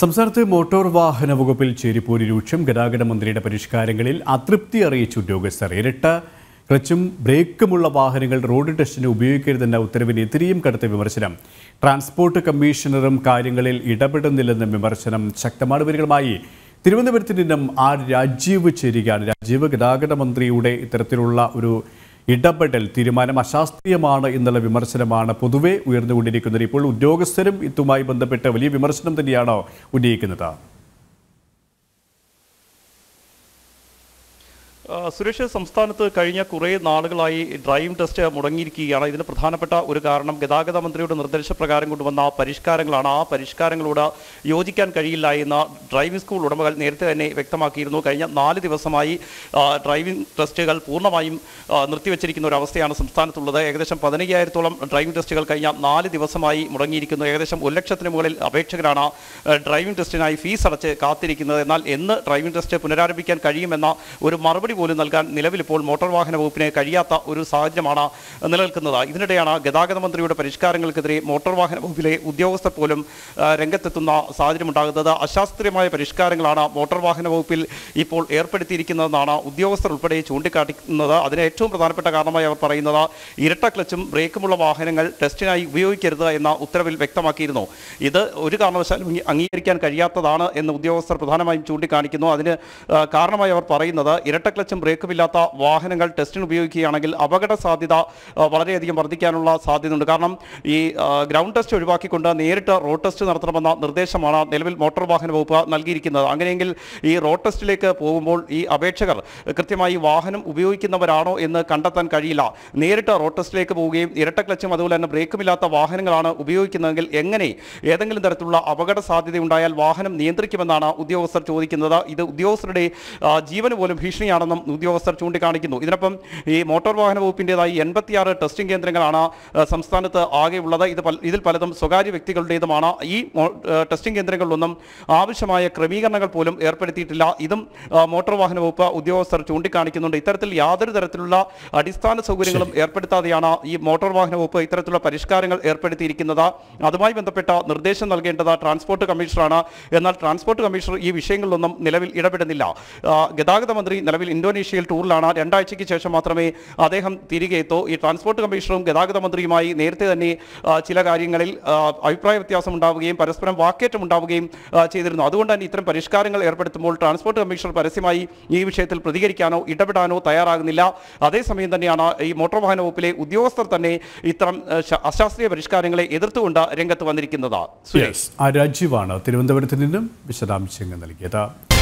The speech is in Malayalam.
സംസ്ഥാനത്ത് മോട്ടോർ വാഹന വകുപ്പിൽ ചേരിപ്പോരി രൂക്ഷം ഗതാഗത മന്ത്രിയുടെ പരിഷ്കാരങ്ങളിൽ അതൃപ്തി അറിയിച്ച ഉദ്യോഗസ്ഥർ ഇരട്ട ക്ലച്ചും ബ്രേക്കുമുള്ള വാഹനങ്ങൾ റോഡ് ടെസ്റ്റിന് ഉപയോഗിക്കരുതെന്ന ഉത്തരവിനെതിരെയും കടുത്ത വിമർശനം ട്രാൻസ്പോർട്ട് കമ്മീഷണറും കാര്യങ്ങളിൽ ഇടപെടുന്നില്ലെന്ന വിമർശനം ശക്തമാണ് വരികളുമായി തിരുവനന്തപുരത്ത് നിന്നും ആർ രാജീവ് ചേരുകയാണ് രാജീവ് ഗതാഗത മന്ത്രിയുടെ ഇത്തരത്തിലുള്ള ഒരു ഇടപെടൽ തീരുമാനം അശാസ്ത്രീയമാണ് എന്നുള്ള വിമർശനമാണ് പൊതുവെ ഉയർന്നുകൊണ്ടിരിക്കുന്നത് ഇപ്പോൾ ഉദ്യോഗസ്ഥരും ഇതുമായി ബന്ധപ്പെട്ട വലിയ വിമർശനം തന്നെയാണോ ഉന്നയിക്കുന്നത് സുരേഷ് സംസ്ഥാനത്ത് കഴിഞ്ഞ കുറേ നാളുകളായി ഡ്രൈവിംഗ് ടെസ്റ്റ് മുടങ്ങിയിരിക്കുകയാണ് ഇതിന് പ്രധാനപ്പെട്ട ഒരു കാരണം ഗതാഗത മന്ത്രിയുടെ നിർദ്ദേശപ്രകാരം കൊണ്ടുവന്ന പരിഷ്കാരങ്ങളാണ് ആ പരിഷ്കാരങ്ങളോട് യോജിക്കാൻ കഴിയില്ല എന്ന് ഡ്രൈവിംഗ് സ്കൂൾ ഉടമകൾ നേരത്തെ തന്നെ വ്യക്തമാക്കിയിരുന്നു കഴിഞ്ഞ നാല് ദിവസമായി ഡ്രൈവിംഗ് ടെസ്റ്റുകൾ പൂർണ്ണമായും നിർത്തിവച്ചിരിക്കുന്ന ഒരു അവസ്ഥയാണ് സംസ്ഥാനത്തുള്ളത് ഏകദേശം പതിനയ്യായിരത്തോളം ഡ്രൈവിംഗ് ടെസ്റ്റുകൾ കഴിഞ്ഞ നാല് ദിവസമായി മുടങ്ങിയിരിക്കുന്നു ഏകദേശം ഒരു ലക്ഷത്തിന് മുകളിൽ അപേക്ഷകരാണ് ഡ്രൈവിംഗ് ടെസ്റ്റിനായി ഫീസ് അടച്ച് കാത്തിരിക്കുന്നത് എന്നാൽ എന്ന് ഡ്രൈവിംഗ് ടെസ്റ്റ് പുനരാരംഭിക്കാൻ കഴിയുമെന്ന ഒരു മറുപടി പോലും നൽകാൻ നിലവിലിപ്പോൾ മോട്ടോർ വാഹന വകുപ്പിന് കഴിയാത്ത ഒരു സാഹചര്യമാണ് നിലനിൽക്കുന്നത് ഇതിനിടെയാണ് ഗതാഗത മന്ത്രിയുടെ പരിഷ്കാരങ്ങൾക്കെതിരെ മോട്ടോർ വാഹന വകുപ്പിലെ ഉദ്യോഗസ്ഥർ പോലും രംഗത്തെത്തുന്ന സാഹചര്യമുണ്ടാകുന്നത് അശാസ്ത്രീയമായ പരിഷ്കാരങ്ങളാണ് മോട്ടോർ വാഹന വകുപ്പിൽ ഇപ്പോൾ ഏർപ്പെടുത്തിയിരിക്കുന്നതെന്നാണ് ഉദ്യോഗസ്ഥർ ഉൾപ്പെടെ ചൂണ്ടിക്കാട്ടുന്നത് അതിന് ഏറ്റവും പ്രധാനപ്പെട്ട കാരണമായി അവർ പറയുന്നത് ഇരട്ട ക്ലച്ചും ബ്രേക്കുമുള്ള വാഹനങ്ങൾ ടെസ്റ്റിനായി ഉപയോഗിക്കരുത് എന്ന ഉത്തരവിൽ വ്യക്തമാക്കിയിരുന്നു ഇത് ഒരു കാരണവശാലും അംഗീകരിക്കാൻ കഴിയാത്തതാണ് എന്ന് ഉദ്യോഗസ്ഥർ പ്രധാനമായും ചൂണ്ടിക്കാണിക്കുന്നു അതിന് കാരണമായി അവർ പറയുന്നത് ഇരട്ട ക്ലച്ചും ബ്രേക്കുമില്ലാത്ത വാഹനങ്ങൾ ടെസ്റ്റിന് ഉപയോഗിക്കുകയാണെങ്കിൽ അപകട സാധ്യത വളരെയധികം വർദ്ധിക്കാനുള്ള സാധ്യതയുണ്ട് കാരണം ഈ ഗ്രൗണ്ട് ടെസ്റ്റ് ഒഴിവാക്കിക്കൊണ്ട് നേരിട്ട് റോഡ് ടെസ്റ്റ് നടത്തണമെന്ന നിർദ്ദേശമാണ് നിലവിൽ മോട്ടോർ വാഹന വകുപ്പ് നൽകിയിരിക്കുന്നത് അങ്ങനെയെങ്കിൽ ഈ റോഡ് ടെസ്റ്റിലേക്ക് പോകുമ്പോൾ ഈ അപേക്ഷകർ കൃത്യമായി വാഹനം ഉപയോഗിക്കുന്നവരാണോ എന്ന് കണ്ടെത്താൻ കഴിയില്ല നേരിട്ട് റോഡ് ടെസ്റ്റിലേക്ക് പോവുകയും ഇരട്ട ക്ലച്ചും അതുപോലെ തന്നെ ബ്രേക്കുമില്ലാത്ത വാഹനങ്ങളാണ് ഉപയോഗിക്കുന്നതെങ്കിൽ എങ്ങനെ ഏതെങ്കിലും തരത്തിലുള്ള അപകട സാധ്യതയുണ്ടായാൽ വാഹനം നിയന്ത്രിക്കുമെന്നാണ് ഉദ്യോഗസ്ഥർ ചോദിക്കുന്നത് ഇത് ഉദ്യോഗസ്ഥരുടെ ജീവന് പോലും ഭീഷണിയാണെന്നും ഉണ്ടെന്നും ഉദ്യോഗസ്ഥർ ചൂണ്ടിക്കാണിക്കുന്നു ഇതിനൊപ്പം ഈ മോട്ടോർ വാഹന വകുപ്പിൻ്റെതായി എൺപത്തിയാറ് ടെസ്റ്റിംഗ് കേന്ദ്രങ്ങളാണ് സംസ്ഥാനത്ത് ആകെയുള്ളത് ഇത് ഇതിൽ പലതും സ്വകാര്യ വ്യക്തികളുടേതുമാണ് ഈ ടെസ്റ്റിംഗ് കേന്ദ്രങ്ങളിലൊന്നും ആവശ്യമായ ക്രമീകരണങ്ങൾ പോലും ഏർപ്പെടുത്തിയിട്ടില്ല ഇതും മോട്ടോർ വാഹന വകുപ്പ് ഉദ്യോഗസ്ഥർ ചൂണ്ടിക്കാണിക്കുന്നുണ്ട് ഇത്തരത്തിൽ യാതൊരു തരത്തിലുള്ള അടിസ്ഥാന സൗകര്യങ്ങളും ഏർപ്പെടുത്താതെയാണ് ഈ മോട്ടോർ വാഹന വകുപ്പ് ഇത്തരത്തിലുള്ള പരിഷ്കാരങ്ങൾ ഏർപ്പെടുത്തിയിരിക്കുന്നത് അതുമായി ബന്ധപ്പെട്ട നിർദ്ദേശം നൽകേണ്ടത് ട്രാൻസ്പോർട്ട് കമ്മീഷണറാണ് എന്നാൽ ട്രാൻസ്പോർട്ട് കമ്മീഷണർ ഈ വിഷയങ്ങളിലൊന്നും നിലവിൽ ഇടപെടുന്നില്ല ഗതാഗത മന്ത്രി നിലവിൽ ഇന്തോനേഷ്യയിൽ ടൂറിലാണ് രണ്ടാഴ്ചയ്ക്ക് ശേഷം മാത്രമേ അദ്ദേഹം തിരികെ എത്തൂ ഈ ട്രാൻസ്പോർട്ട് കമ്മീഷണറും ഗതാഗത മന്ത്രിയുമായി നേരത്തെ തന്നെ ചില കാര്യങ്ങളിൽ അഭിപ്രായ വ്യത്യാസം ഉണ്ടാവുകയും പരസ്പരം വാക്കേറ്റം ഉണ്ടാവുകയും ചെയ്തിരുന്നു അതുകൊണ്ട് തന്നെ ഇത്തരം പരിഷ്കാരങ്ങൾ ഏർപ്പെടുത്തുമ്പോൾ ട്രാൻസ്പോർട്ട് കമ്മീഷണർ പരസ്യമായി ഈ വിഷയത്തിൽ പ്രതികരിക്കാനോ ഇടപെടാനോ തയ്യാറാകുന്നില്ല അതേസമയം തന്നെയാണ് ഈ മോട്ടോർ വാഹന വകുപ്പിലെ ഉദ്യോഗസ്ഥർ തന്നെ ഇത്തരം അശാസ്ത്രീയ പരിഷ്കാരങ്ങളെ എതിർത്തുകൊണ്ട് രംഗത്ത് വന്നിരിക്കുന്നത് രാജീവാണ് തിരുവനന്തപുരത്ത് നിന്നും വിശദാംശങ്ങൾ നൽകിയത്